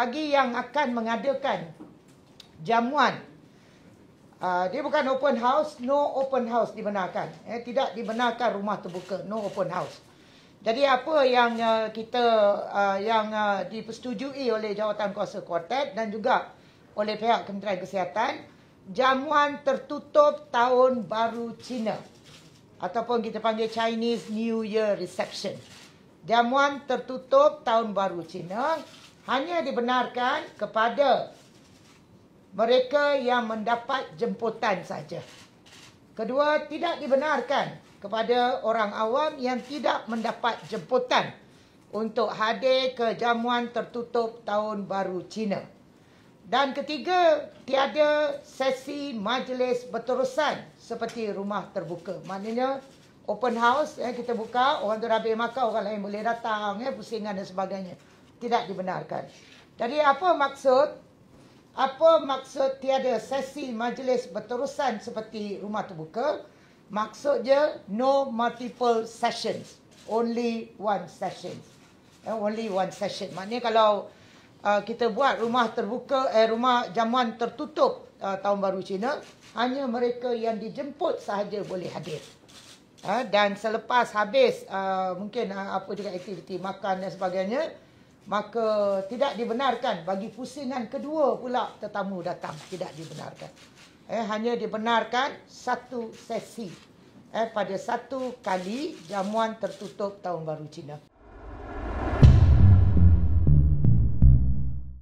lagi yang akan mengadakan jamuan. Uh, dia bukan open house, no open house dibenarkan. Eh, tidak dibenarkan rumah terbuka, no open house. Jadi apa yang uh, kita uh, yang uh, dipersetujui oleh jawatan kuasa kuartet dan juga oleh pihak Kementerian Kesihatan, jamuan tertutup tahun baru Cina ataupun kita panggil Chinese New Year reception. Jamuan tertutup tahun baru Cina hanya dibenarkan kepada mereka yang mendapat jemputan saja. Kedua, tidak dibenarkan kepada orang awam yang tidak mendapat jemputan untuk hadir ke jamuan tertutup tahun baru Cina. Dan ketiga, tiada sesi majlis berterusan seperti rumah terbuka. Maknanya open house yang kita buka, orang tu dah habis makan, orang lain boleh datang, ya, pusingan dan sebagainya tidak dibenarkan. Jadi apa maksud? Apa maksud tiada sesi majlis berterusan seperti rumah terbuka? Maksudnya no multiple sessions, only one session. Eh, only one session. Maknanya kalau uh, kita buat rumah terbuka eh rumah jamuan tertutup uh, tahun baru Cina, hanya mereka yang dijemput sahaja boleh hadir. Uh, dan selepas habis uh, mungkin uh, apa juga aktiviti makan dan sebagainya, maka tidak dibenarkan bagi pusingan kedua pula tetamu datang tidak dibenarkan eh hanya dibenarkan satu sesi eh pada satu kali jamuan tertutup tahun baru Cina